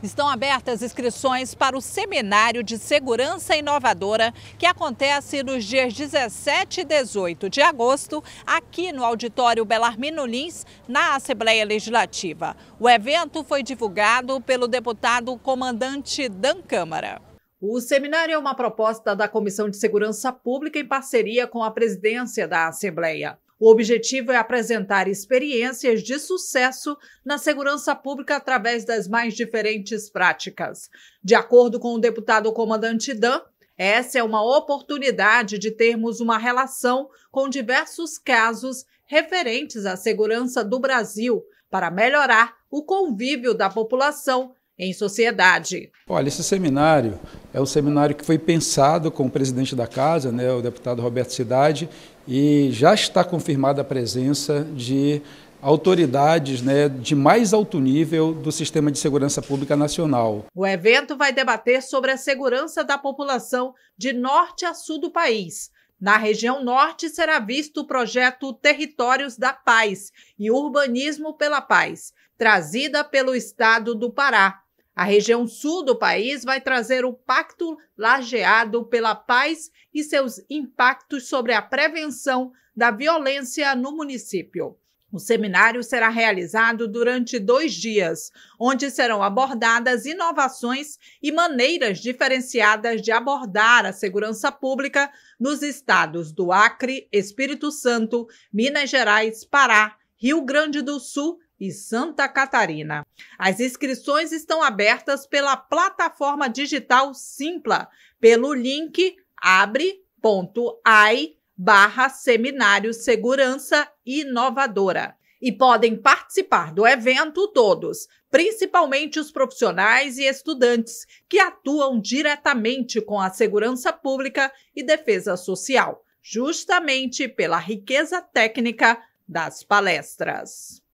Estão abertas inscrições para o Seminário de Segurança Inovadora, que acontece nos dias 17 e 18 de agosto, aqui no Auditório Belarmino Lins, na Assembleia Legislativa. O evento foi divulgado pelo deputado comandante Dan Câmara. O seminário é uma proposta da Comissão de Segurança Pública em parceria com a presidência da Assembleia. O objetivo é apresentar experiências de sucesso na segurança pública através das mais diferentes práticas. De acordo com o deputado comandante Dan, essa é uma oportunidade de termos uma relação com diversos casos referentes à segurança do Brasil para melhorar o convívio da população em sociedade. Olha, esse seminário é um seminário que foi pensado com o presidente da casa, né, o deputado Roberto Cidade, e já está confirmada a presença de autoridades né, de mais alto nível do sistema de segurança pública nacional. O evento vai debater sobre a segurança da população de norte a sul do país. Na região norte será visto o projeto Territórios da Paz e Urbanismo pela Paz, trazida pelo Estado do Pará. A região sul do país vai trazer o Pacto Lageado pela Paz e seus impactos sobre a prevenção da violência no município. O seminário será realizado durante dois dias, onde serão abordadas inovações e maneiras diferenciadas de abordar a segurança pública nos estados do Acre, Espírito Santo, Minas Gerais, Pará, Rio Grande do Sul e Santa Catarina. As inscrições estão abertas pela plataforma digital Simpla, pelo link abre.ai barra Seminário Segurança Inovadora. E podem participar do evento todos, principalmente os profissionais e estudantes que atuam diretamente com a segurança pública e defesa social, justamente pela riqueza técnica das palestras.